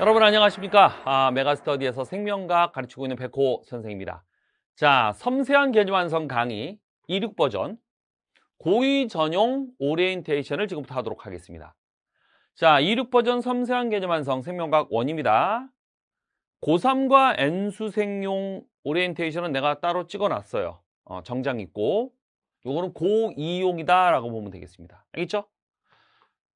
여러분 안녕하십니까 아, 메가스터디에서 생명과학 가르치고 있는 백호 선생입니다 자 섬세한 개념 완성 강의 26 버전 고위 전용 오리엔테이션을 지금부터 하도록 하겠습니다 자26 버전 섬세한 개념 완성 생명과학 1입니다 고3과 N수생용 오리엔테이션은 내가 따로 찍어놨어요 어, 정장 입고 요거는 고2용이다 라고 보면 되겠습니다 알겠죠?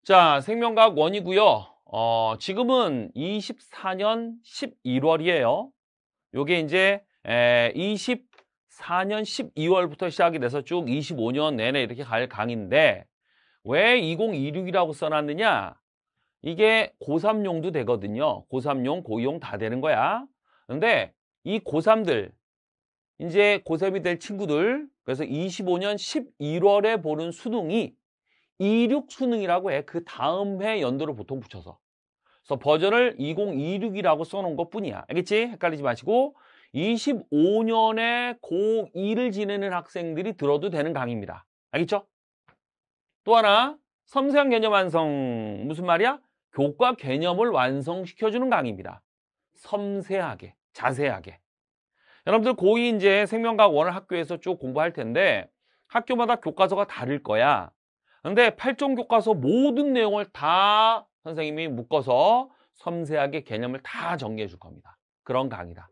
자 생명과학 1이고요 어, 지금은 24년 11월이에요. 요게 이제 에, 24년 12월부터 시작이 돼서 쭉 25년 내내 이렇게 갈 강인데 왜 2026이라고 써놨느냐? 이게 고3용도 되거든요. 고3용, 고2용 다 되는 거야. 근데 이 고3들, 이제 고3이 될 친구들, 그래서 25년 11월에 보는 수능이 26 수능이라고 해. 그 다음 해 연도를 보통 붙여서. 그래서 버전을 2026이라고 써놓은 것 뿐이야. 알겠지? 헷갈리지 마시고 25년에 고2를 지내는 학생들이 들어도 되는 강의입니다. 알겠죠? 또 하나 섬세한 개념 완성 무슨 말이야? 교과 개념을 완성시켜주는 강의입니다. 섬세하게, 자세하게. 여러분들 고2 이제 생명과학 원을 학교에서 쭉 공부할 텐데 학교마다 교과서가 다를 거야. 근데 8종 교과서 모든 내용을 다 선생님이 묶어서 섬세하게 개념을 다 정리해 줄 겁니다. 그런 강의다.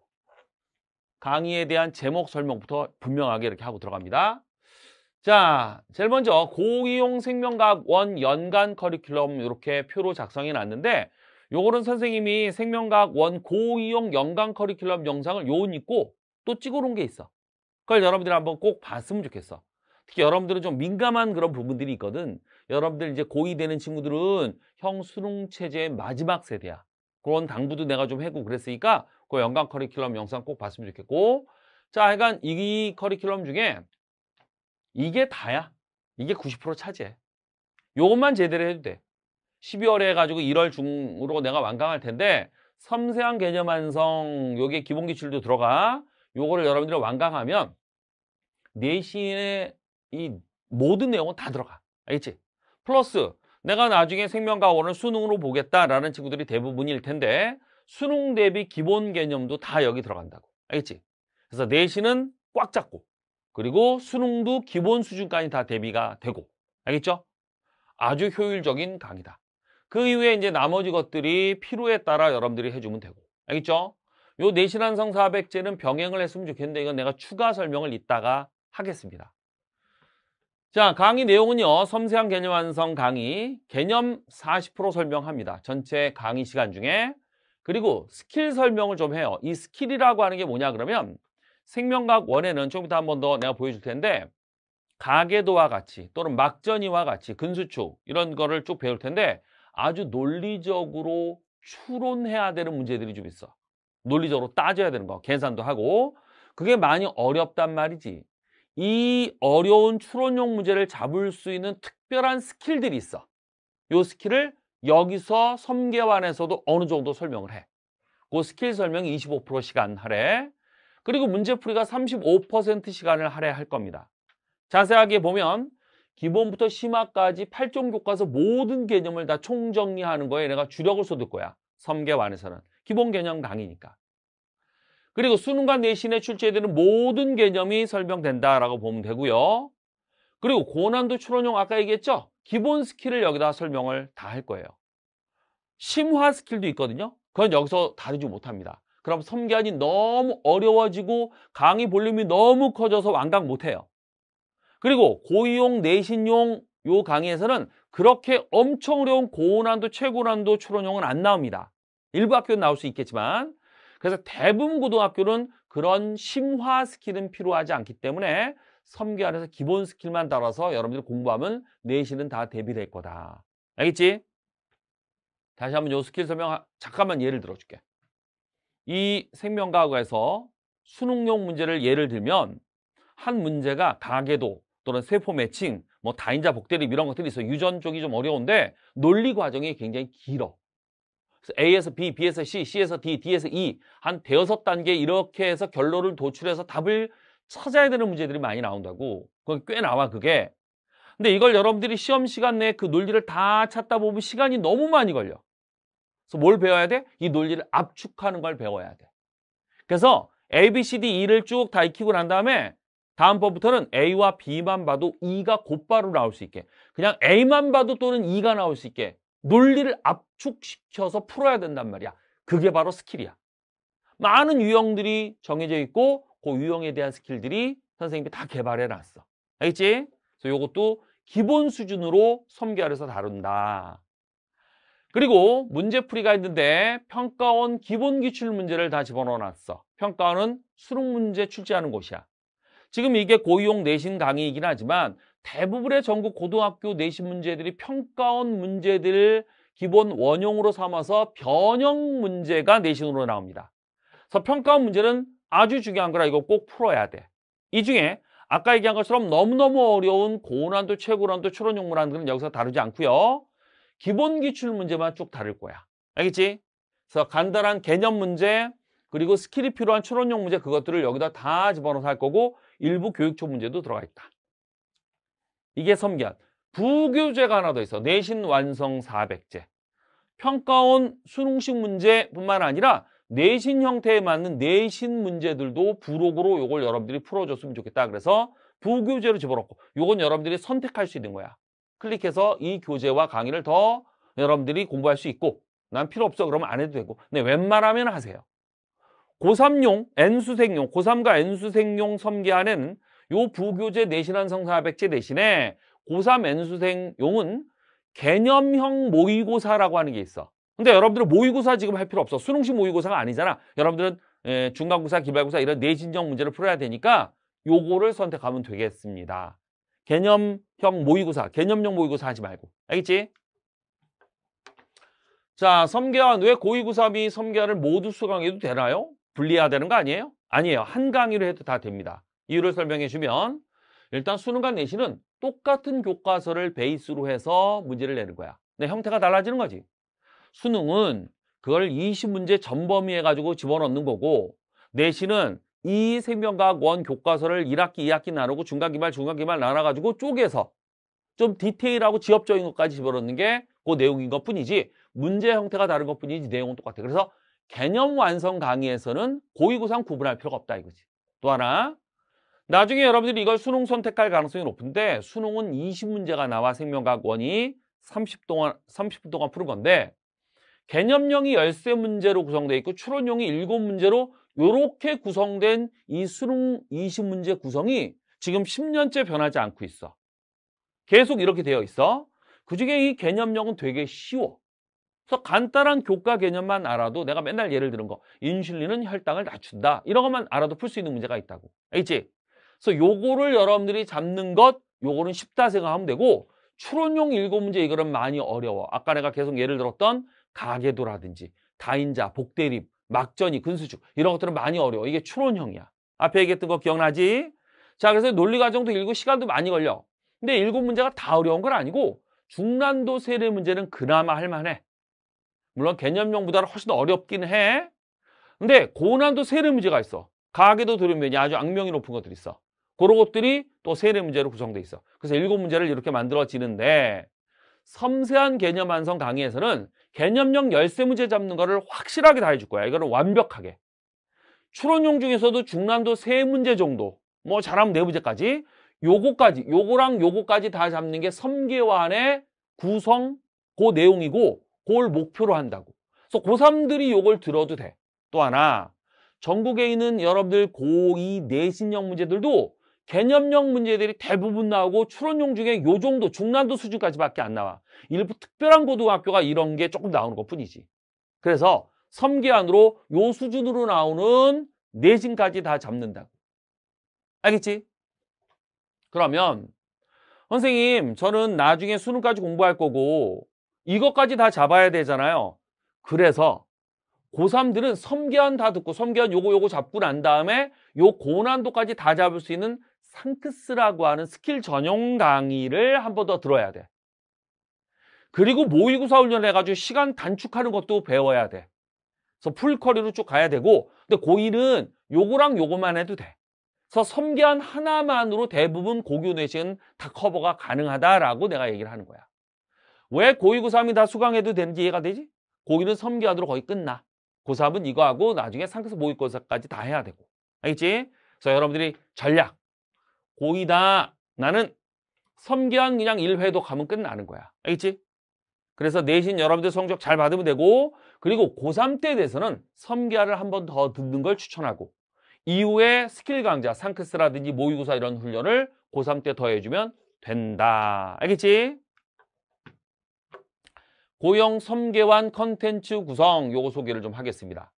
강의에 대한 제목 설명부터 분명하게 이렇게 하고 들어갑니다. 자, 제일 먼저 고이용 생명과학 원 연간 커리큘럼 이렇게 표로 작성해 놨는데 요거는 선생님이 생명과학 원 고이용 연간 커리큘럼 영상을 요은 있고 또 찍어 놓은 게 있어. 그걸 여러분들이 한번 꼭 봤으면 좋겠어. 특히 여러분들은 좀 민감한 그런 부분들이 있거든. 여러분들 이제 고2 되는 친구들은 형 수능 체제의 마지막 세대야. 그런 당부도 내가 좀 해고 그랬으니까 그 연간 커리큘럼 영상 꼭 봤으면 좋겠고 자 하여간 이 커리큘럼 중에 이게 다야. 이게 90% 차지해. 요것만 제대로 해도 돼. 12월에 해가지고 1월 중으로 내가 완강할 텐데 섬세한 개념 완성 요게 기본 기출도 들어가 요거를 여러분들이 완강하면 내신에 이 모든 내용은 다 들어가. 알겠지? 플러스 내가 나중에 생명과원을 학 수능으로 보겠다라는 친구들이 대부분일 텐데 수능 대비 기본 개념도 다 여기 들어간다고. 알겠지? 그래서 내신은 꽉 잡고 그리고 수능도 기본 수준까지 다 대비가 되고 알겠죠? 아주 효율적인 강의다. 그 이후에 이제 나머지 것들이 필요에 따라 여러분들이 해주면 되고 알겠죠? 요 내신한성 400제는 병행을 했으면 좋겠는데 이건 내가 추가 설명을 이따가 하겠습니다. 자, 강의 내용은요. 섬세한 개념 완성 강의 개념 40% 설명합니다. 전체 강의 시간 중에. 그리고 스킬 설명을 좀 해요. 이 스킬이라고 하는 게 뭐냐 그러면 생명각 원에는 좀 이따 한 번 더 내가 보여줄 텐데 가계도와 같이 또는 막전이와 같이 근수축 이런 거를 쭉 배울 텐데 아주 논리적으로 추론해야 되는 문제들이 좀 있어. 논리적으로 따져야 되는 거. 계산도 하고 그게 많이 어렵단 말이지. 이 어려운 추론용 문제를 잡을 수 있는 특별한 스킬들이 있어. 이 스킬을 여기서 섬계환에서도 어느 정도 설명을 해. 그 스킬 설명이 25% 시간 할애. 그리고 문제풀이가 35% 시간을 할애할 겁니다. 자세하게 보면 기본부터 심화까지 8종 교과서 모든 개념을 다 총정리하는 거에 내가 주력을 쏟을 거야. 섬계환에서는. 기본 개념 강의니까. 그리고 수능과 내신에 출제되는 모든 개념이 설명된다라고 보면 되고요. 그리고 고난도 추론용 아까 얘기했죠? 기본 스킬을 여기다 설명을 다 할 거예요. 심화 스킬도 있거든요. 그건 여기서 다루지 못합니다. 그럼 섬기안이 너무 어려워지고 강의 볼륨이 너무 커져서 완강 못해요. 그리고 고이용, 내신용 요 강의에서는 그렇게 엄청 어려운 고난도, 최고난도, 추론용은 안 나옵니다. 일부 학교는 나올 수 있겠지만 그래서 대부분 고등학교는 그런 심화 스킬은 필요하지 않기 때문에 섬계 안에서 기본 스킬만 따라서 여러분들 공부하면 내신은다 대비될 거다. 알겠지? 다시 한번 요 스킬 설명 잠깐만 예를 들어줄게. 이 생명과학에서 수능용 문제를 예를 들면 한 문제가 가계도 또는 세포 매칭, 뭐 다인자 복대립 이런 것들이 있어 요 유전 쪽이 좀 어려운데 논리 과정이 굉장히 길어. A에서 B, B에서 C, C에서 D, D에서 E 한 대여섯 단계 이렇게 해서 결론을 도출해서 답을 찾아야 되는 문제들이 많이 나온다고 그건 꽤 나와 그게 근데 이걸 여러분들이 시험 시간 내에 그 논리를 다 찾다 보면 시간이 너무 많이 걸려 그래서 뭘 배워야 돼? 이 논리를 압축하는 걸 배워야 돼 그래서 A, B, C, D, E를 쭉 다 익히고 난 다음에 다음번부터는 A와 B만 봐도 E가 곧바로 나올 수 있게 그냥 A만 봐도 또는 E가 나올 수 있게 논리를 압축시켜서 풀어야 된단 말이야. 그게 바로 스킬이야. 많은 유형들이 정해져 있고 그 유형에 대한 스킬들이 선생님이 다 개발해 놨어. 알겠지? 그래서 이것도 기본 수준으로 섬계알에서 다룬다. 그리고 문제풀이가 있는데 평가원 기본 기출 문제를 다 집어넣어 놨어. 평가원은 수능 문제 출제하는 곳이야. 지금 이게 고유형 내신 강의이긴 하지만 대부분의 전국 고등학교 내신 문제들이 평가원 문제들을 기본 원형으로 삼아서 변형 문제가 내신으로 나옵니다. 그래서 평가원 문제는 아주 중요한 거라 이거 꼭 풀어야 돼. 이 중에 아까 얘기한 것처럼 너무너무 어려운 고난도, 최고난도, 추론용문하는 건 여기서 다루지 않고요. 기본 기출 문제만 쭉 다룰 거야. 알겠지? 그래서 간단한 개념 문제, 그리고 스킬이 필요한 추론용 문제 그것들을 여기다 다 집어넣어서 할 거고 일부 교육초 문제도 들어가 있다. 이게 섬기한. 부교재가 하나 더 있어. 내신 완성 400제. 평가원 수능식 문제뿐만 아니라 내신 형태에 맞는 내신 문제들도 부록으로 이걸 여러분들이 풀어줬으면 좋겠다. 그래서 부교재로 집어넣고 이건 여러분들이 선택할 수 있는 거야. 클릭해서 이 교재와 강의를 더 여러분들이 공부할 수 있고 난 필요 없어 그러면 안 해도 되고 근데 웬만하면 하세요. 고3용, N수생용, 고3과 N수생용 섬기안에는 요 부교재 내신한 성사백제 대신에 고3 N수생용은 개념형 모의고사라고 하는 게 있어. 근데 여러분들은 모의고사 지금 할 필요 없어. 수능식 모의고사가 아니잖아. 여러분들은 예, 중간고사, 기말고사 이런 내신적 문제를 풀어야 되니까 요거를 선택하면 되겠습니다. 개념형 모의고사, 개념형 모의고사 하지 말고. 알겠지? 자, 섬계환 왜고2고사이 섬계환을 모두 수강해도 되나요? 분리해야 되는 거 아니에요? 아니에요. 한 강의로 해도 다 됩니다. 이유를 설명해 주면 일단 수능과 내신은 똑같은 교과서를 베이스로 해서 문제를 내는 거야. 네, 형태가 달라지는 거지. 수능은 그걸 20문제 전범위 해가지고 집어넣는 거고 내신은 이 생명과학 원 교과서를 1학기, 2학기 나누고 중간기말, 중간기말 나눠가지고 쪼개서 좀 디테일하고 지엽적인 것까지 집어넣는 게 그 내용인 것 뿐이지 문제 형태가 다른 것 뿐이지 내용은 똑같아. 그래서 개념 완성 강의에서는 고의구상 구분할 필요가 없다 이거지. 또 하나 나중에 여러분들이 이걸 수능 선택할 가능성이 높은데 수능은 20문제가 나와 생명과학 원이 30 동안, 30분 동안 풀는 건데 개념형이 13문제로 구성되어 있고 추론형이 7문제로 이렇게 구성된 이 수능 20문제 구성이 지금 10년째 변하지 않고 있어. 계속 이렇게 되어 있어. 그중에 이 개념형은 되게 쉬워. 그래서 간단한 교과 개념만 알아도 내가 맨날 예를 들은 거 인슐린은 혈당을 낮춘다. 이런 것만 알아도 풀 수 있는 문제가 있다고. 알지? 그래서 요거를 여러분들이 잡는 것 요거는 쉽다 생각하면 되고 추론용 일곱 문제 이거는 많이 어려워. 아까 내가 계속 예를 들었던 가계도라든지 다인자, 복대립, 막전이, 근수축 이런 것들은 많이 어려워. 이게 추론형이야. 앞에 얘기했던 거 기억나지? 자 그래서 논리과정도 읽고 시간도 많이 걸려. 근데 일곱 문제가 다 어려운 건 아니고 중난도 세례 문제는 그나마 할만해. 물론 개념형보다는 훨씬 어렵긴 해. 근데 고난도 세례 문제가 있어. 가계도 들으면 아주 악명이 높은 것들이 있어. 그런 것들이 또 세네 문제로 구성돼 있어. 그래서 일곱 문제를 이렇게 만들어지는데 섬세한 개념 완성 강의에서는 개념형 열세 문제 잡는 거를 확실하게 다 해줄 거야. 이거를 완벽하게. 추론용 중에서도 중난도 세 문제 정도, 뭐 잘하면 네 문제까지, 요거까지, 요거랑 요거까지 다 잡는 게 섬계환의 구성, 그 내용이고, 그걸 목표로 한다고. 그래서 고3들이 요걸 들어도 돼. 또 하나, 전국에 있는 여러분들 고2 내신형 문제들도 개념형 문제들이 대부분 나오고 추론용 중에 요 정도 중난도 수준까지밖에 안 나와. 일부 특별한 고등학교가 이런 게 조금 나오는 것뿐이지. 그래서 섬계안으로 요 수준으로 나오는 내신까지 다 잡는다고. 알겠지? 그러면 선생님 저는 나중에 수능까지 공부할 거고 이것까지 다 잡아야 되잖아요. 그래서 고3들은 섬계안 다 듣고 섬계안 요거 요거 잡고 난 다음에 요 고난도까지 다 잡을 수 있는 상크스라고 하는 스킬 전용 강의를 한 번 더 들어야 돼. 그리고 모의고사 훈련해가지고 을 시간 단축하는 것도 배워야 돼. 그래서 풀커리로 쭉 가야 되고 근데 고1은 요거랑 요거만 해도 돼. 그래서 섬기한 하나만으로 대부분 고교 내신 다 커버가 가능하다라고 내가 얘기를 하는 거야. 왜 고2, 고3이 다 수강해도 되는지 이해가 되지? 고1은 섬기하도록 거의 끝나. 고3은 이거 하고 나중에 상급서 모의고사까지 다 해야 되고. 알겠지? 그래서 여러분들이 전략, 고이다. 나는 섬기한 그냥 1회도 가면 끝나는 거야. 알겠지? 그래서 내신 여러분들 성적 잘 받으면 되고 그리고 고3 때에 대해서는 섬기화를 한 번 더 듣는 걸 추천하고 이후에 스킬 강좌, 상크스라든지 모의고사 이런 훈련을 고3 때 더해주면 된다. 알겠지? 고형 섬계환 컨텐츠 구성 요거 소개를 좀 하겠습니다.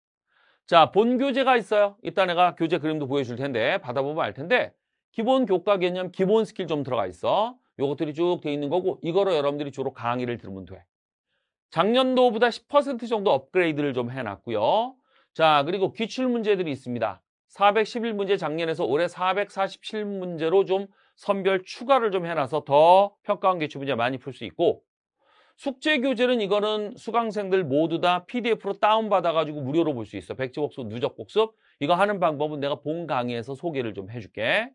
자, 본 교재가 있어요. 이따 내가 교재 그림도 보여줄 텐데 받아보면 알 텐데 기본 교과 개념, 기본 스킬 좀 들어가 있어. 요것들이 쭉 돼 있는 거고 이거로 여러분들이 주로 강의를 들으면 돼. 작년도보다 10% 정도 업그레이드를 좀 해놨고요. 자, 그리고 기출 문제들이 있습니다. 411문제 작년에서 올해 447문제로 좀 선별 추가를 좀 해놔서 더 평가원 기출 문제 많이 풀 수 있고 숙제 교재는 이거는 수강생들 모두 다 PDF로 다운받아가지고 무료로 볼 수 있어. 백지복습, 누적복습 이거 하는 방법은 내가 본 강의에서 소개를 좀 해줄게.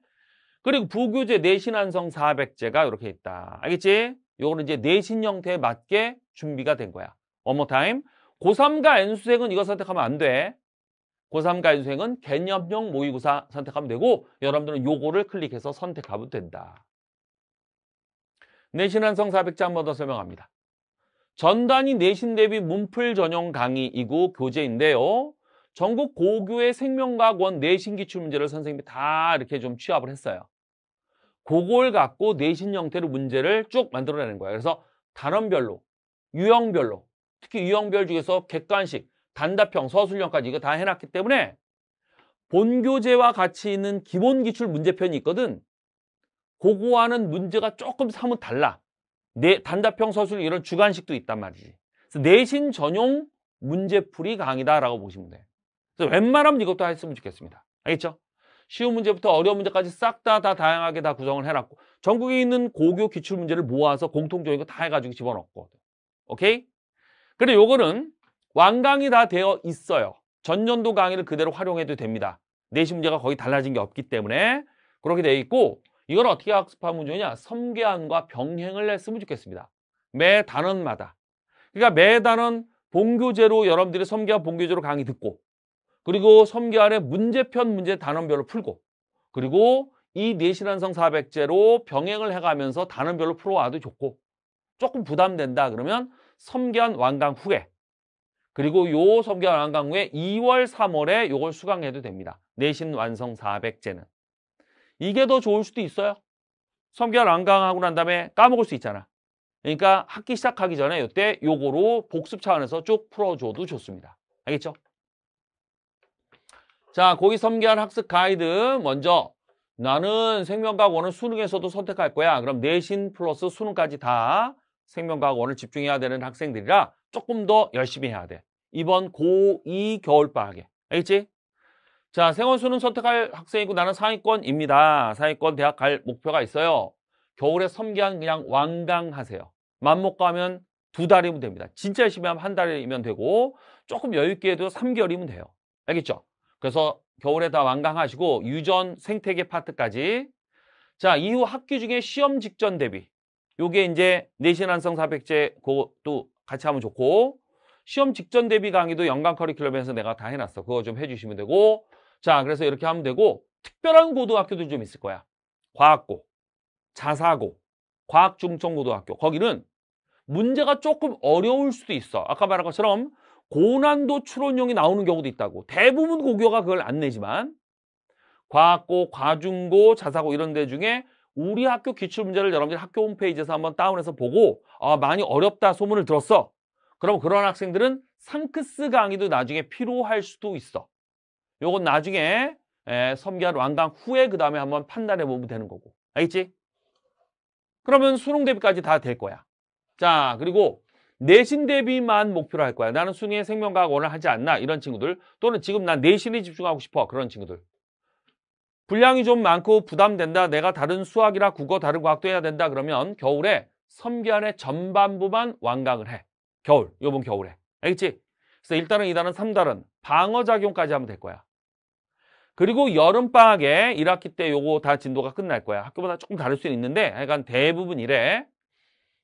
그리고 부교재 내신완성 400제가 이렇게 있다. 알겠지? 요거는 이제 내신 형태에 맞게 준비가 된 거야. o n 타임. 고3과 n 수생은 이거 선택하면 안 돼. 고3과 n 수생은 개념형 모의고사 선택하면 되고 여러분들은 요거를 클릭해서 선택하면 된다. 내신 완성 400제 한 번 더 설명합니다. 전단이 내신 대비 문풀 전용 강의이고 교재인데요. 전국 고교의 생명과학원 내신 기출 문제를 선생님이 다 이렇게 좀 취합을 했어요. 그걸 갖고 내신 형태로 문제를 쭉 만들어내는 거야. 그래서 단원별로, 유형별로, 특히 유형별 중에서 객관식, 단답형, 서술형까지 이거 다 해놨기 때문에 본교재와 같이 있는 기본 기출 문제편이 있거든. 그거와는 문제가 조금 사뭇 달라. 내, 단답형 서술 이런 주관식도 있단 말이지. 그래서 내신 전용 문제풀이 강의다라고 보시면 돼. 그래서 웬만하면 이것도 했으면 좋겠습니다. 알겠죠? 쉬운 문제부터 어려운 문제까지 싹 다 다 다양하게 다 구성을 해놨고 전국에 있는 고교 기출 문제를 모아서 공통적인 거 다 해가지고 집어넣었거든 오케이? 그리고 요거는 완강이 다 되어 있어요. 전년도 강의를 그대로 활용해도 됩니다. 내시 문제가 거의 달라진 게 없기 때문에 그렇게 되어 있고 이걸 어떻게 학습한 문제냐? 섬계안과 병행을 했으면 좋겠습니다. 매 단원마다. 그러니까 매 단원 본교재로 여러분들이 섬계안 본교재로 강의 듣고 그리고 섬기 안에 문제편 문제 단원별로 풀고 그리고 이 내신환성 400제로 병행을 해가면서 단원별로 풀어와도 좋고 조금 부담된다 그러면 섬기안 완강 후에 그리고 요섬기안 완강 후에 2월, 3월에 요걸 수강해도 됩니다. 내신 완성 400제는. 이게 더 좋을 수도 있어요. 섬기안 완강하고 난 다음에 까먹을 수 있잖아. 그러니까 학기 시작하기 전에 이때 요거로 복습 차원에서 쭉 풀어줘도 좋습니다. 알겠죠? 자, 고기 섬기한 학습 가이드 먼저 나는 생명과학원을 수능에서도 선택할 거야. 그럼 내신 플러스 수능까지 다 생명과학원을 집중해야 되는 학생들이라 조금 더 열심히 해야 돼. 이번 고2 겨울방학에. 알겠지? 자, 생원 수능 선택할 학생이고 나는 상위권입니다. 상위권 대학 갈 목표가 있어요. 겨울에 섬기한 그냥 완강 하세요. 만목 가면 두 달이면 됩니다. 진짜 열심히 하면 한 달이면 되고 조금 여유 있게 해도 3개월이면 돼요. 알겠죠? 그래서 겨울에 다 완강하시고 유전 생태계 파트까지 자 이후 학기 중에 시험 직전 대비 요게 이제 내신환성 사백제 그것도 같이 하면 좋고 시험 직전 대비 강의도 연간 커리큘럼에서 내가 다 해놨어 그거 좀 해주시면 되고 자 그래서 이렇게 하면 되고 특별한 고등학교도 좀 있을 거야 과학고 자사고 과학중청고등학교 거기는 문제가 조금 어려울 수도 있어 아까 말한 것처럼 고난도 추론용이 나오는 경우도 있다고. 대부분 고교가 그걸 안 내지만 과학고, 과중고, 자사고 이런 데 중에 우리 학교 기출문제를 여러분들 학교 홈페이지에서 한번 다운해서 보고 아 많이 어렵다 소문을 들었어. 그럼 그런 학생들은 상크스 강의도 나중에 필요할 수도 있어. 요건 나중에 에, 예, 섬기한 완강 후에 그 다음에 한번 판단해 보면 되는 거고. 알겠지? 그러면 수능 대비까지 다 될 거야. 자, 그리고 내신 대비만 목표로 할 거야. 나는 수능에 생명과학 원을 하지 않나 이런 친구들 또는 지금 난 내신에 집중하고 싶어 그런 친구들 분량이 좀 많고 부담된다. 내가 다른 수학이라 국어 다른 과학도 해야 된다 그러면 겨울에 섬기안의 전반부만 완강을 해. 겨울, 요번 겨울에. 알겠지? 그래서 일단은이단은삼단은 방어작용까지 하면 될 거야. 그리고 여름방학에 일학기때 요거 다 진도가 끝날 거야. 학교보다 조금 다를 수 있는데 약간 대부분 이래.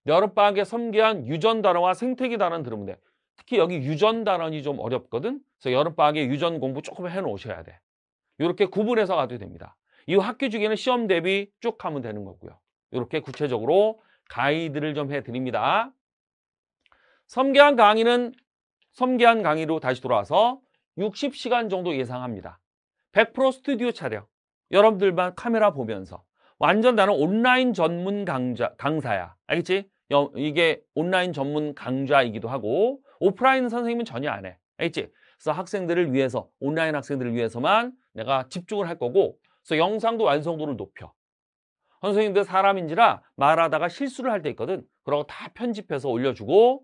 여름방학에 섬기한 유전단어와 생태계단어는 들으면 돼. 특히 여기 유전단원이 좀 어렵거든. 그래서 여름방학에 유전 공부 조금 해놓으셔야 돼. 이렇게 구분해서 가도 됩니다. 이학교 중에는 시험 대비 쭉 하면 되는 거고요. 이렇게 구체적으로 가이드를 좀 해드립니다. 섬기한 강의는 섬기한 강의로 다시 돌아와서 60시간 정도 예상합니다. 100% 스튜디오 촬영. 여러분들만 카메라 보면서. 완전 나는 온라인 전문 강좌, 강사야. 알겠지? 이게 온라인 전문 강좌이기도 하고 오프라인 선생님은 전혀 안 해. 알겠지? 그래서 학생들을 위해서 온라인 학생들을 위해서만 내가 집중을 할 거고 그래서 영상도 완성도를 높여. 선생님들 사람인지라 말하다가 실수를 할 때 있거든. 그러고 다 편집해서 올려주고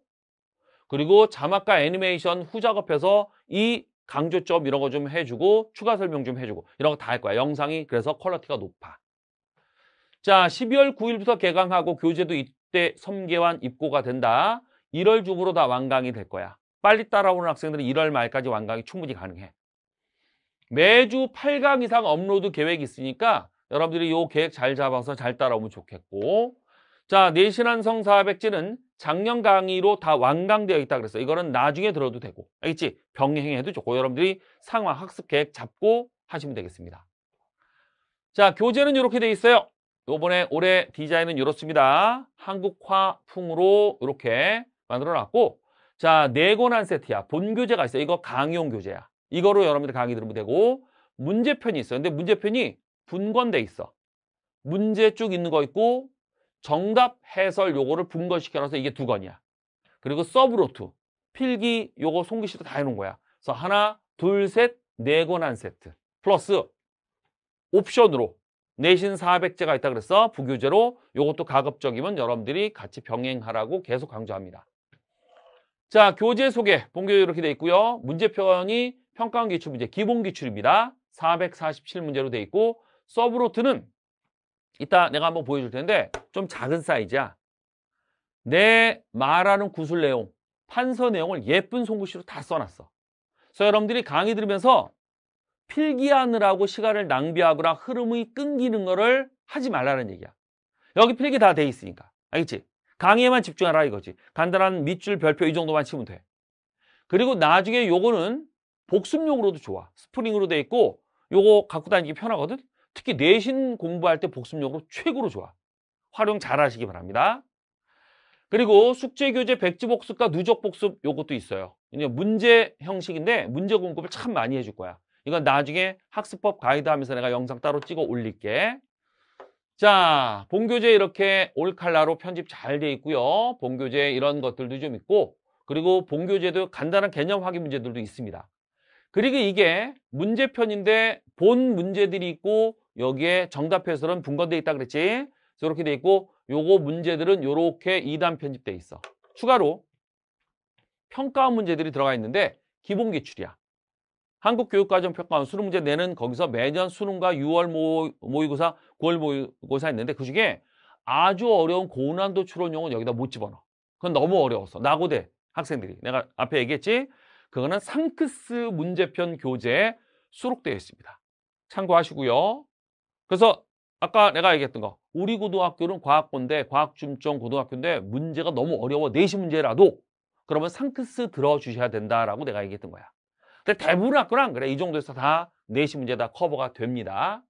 그리고 자막과 애니메이션 후작업해서 이 강조점 이런 거 좀 해주고 추가 설명 좀 해주고 이런 거 다 할 거야. 영상이 그래서 퀄리티가 높아. 자, 12월 9일부터 개강하고 교재도 때섬계환 입고가 된다. 1월 중으로 다 완강이 될 거야. 빨리 따라오는 학생들은 1월 말까지 완강이 충분히 가능해. 매주 8강 이상 업로드 계획이 있으니까 여러분들이 이 계획 잘 잡아서 잘 따라오면 좋겠고 자, 내신한성 사백지는 작년 강의로 다 완강되어 있다 그래서 이거는 나중에 들어도 되고 알겠지? 병행해도 좋고 여러분들이 상황 학습 계획 잡고 하시면 되겠습니다. 자, 교재는 이렇게 돼 있어요. 요번에 올해 디자인은 이렇습니다. 한국화풍으로 이렇게 만들어놨고 자, 네 권 한 세트야. 본 교재가 있어. 요 이거 강용 교재야. 이거로 여러분들 강의 들으면 되고 문제편이 있어. 요 근데 문제편이 분권돼 있어. 문제 쭉 있는 거 있고 정답 해설 요거를 분권시켜놔서 이게 두 권이야. 그리고 서브로트 필기 요거 송기씨도 다 해놓은 거야. 그래서 하나, 둘, 셋, 네 권 한 세트 플러스 옵션으로 내신 400제가 있다 그랬어. 부교재로 이것도 가급적이면 여러분들이 같이 병행하라고 계속 강조합니다. 자, 교재 소개 본교 재 이렇게 돼 있고요. 문제편이 표 평가원 기출 문제 기본 기출입니다. 447문제로 돼 있고 서브로트는 이따 내가 한번 보여줄 텐데 좀 작은 사이즈야. 내 말하는 구술 내용, 판서 내용을 예쁜 송구씨로다 써놨어. 그래서 여러분들이 강의 들으면서 필기하느라고 시간을 낭비하거나 흐름이 끊기는 거를 하지 말라는 얘기야. 여기 필기 다 돼 있으니까. 알겠지? 강의에만 집중하라 이거지. 간단한 밑줄, 별표 이 정도만 치면 돼. 그리고 나중에 요거는 복습용으로도 좋아. 스프링으로 돼 있고 요거 갖고 다니기 편하거든. 특히 내신 공부할 때 복습용으로 최고로 좋아. 활용 잘 하시기 바랍니다. 그리고 숙제교재 백지복습과 누적복습 요것도 있어요. 문제 형식인데 문제 공급을 참 많이 해줄 거야. 이건 나중에 학습법 가이드 하면서 내가 영상 따로 찍어 올릴게. 자, 본교재 이렇게 올칼라로 편집 잘 돼 있고요. 본교재 이런 것들도 좀 있고 그리고 본교재도 간단한 개념 확인 문제들도 있습니다. 그리고 이게 문제편인데 본 문제들이 있고 여기에 정답 해설은 분권돼 있다 그랬지? 저렇게돼 있고 요거 문제들은 요렇게 2단 편집돼 있어. 추가로 평가 문제들이 들어가 있는데 기본 기출이야. 한국교육과정평가원 수능 문제 내는 거기서 매년 수능과 6월 모의고사, 9월 모의고사 있는데 그중에 아주 어려운 고난도 추론용은 여기다 못 집어넣어. 그건 너무 어려워서 나고대 학생들이. 내가 앞에 얘기했지? 그거는 상크스 문제편 교재에 수록되어 있습니다. 참고하시고요. 그래서 아까 내가 얘기했던 거 우리 고등학교는 과학고인데 과학중점 고등학교인데 문제가 너무 어려워 내신 문제라도 그러면 상크스 들어주셔야 된다라고 내가 얘기했던 거야. 근데 대부분 학교랑 그래. 이 정도에서 다내신 문제 다 커버가 됩니다.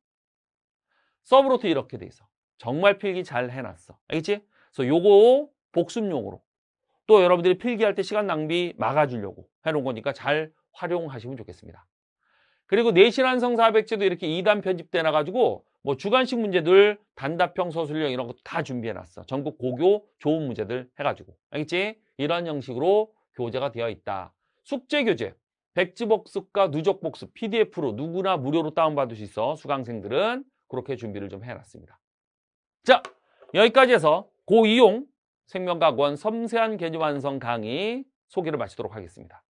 서브로트 이렇게 돼 있어. 정말 필기 잘 해놨어. 알겠지? 그래서 요거 복습용으로. 또 여러분들이 필기할 때 시간 낭비 막아주려고 해놓은 거니까 잘 활용하시면 좋겠습니다. 그리고 내신한 성사백제도 이렇게 2단 편집돼 놔가지고 뭐주관식 문제들 단답형 서술형 이런 것도 다 준비해놨어. 전국 고교 좋은 문제들 해가지고. 알겠지? 이런 형식으로 교재가 되어 있다. 숙제 교재. 백지복습과 누적복습 PDF로 누구나 무료로 다운받을 수 있어 수강생들은 그렇게 준비를 좀 해놨습니다. 자 여기까지 해서 고이용 생명과학원 섬세한 개념 완성 강의 소개를 마치도록 하겠습니다.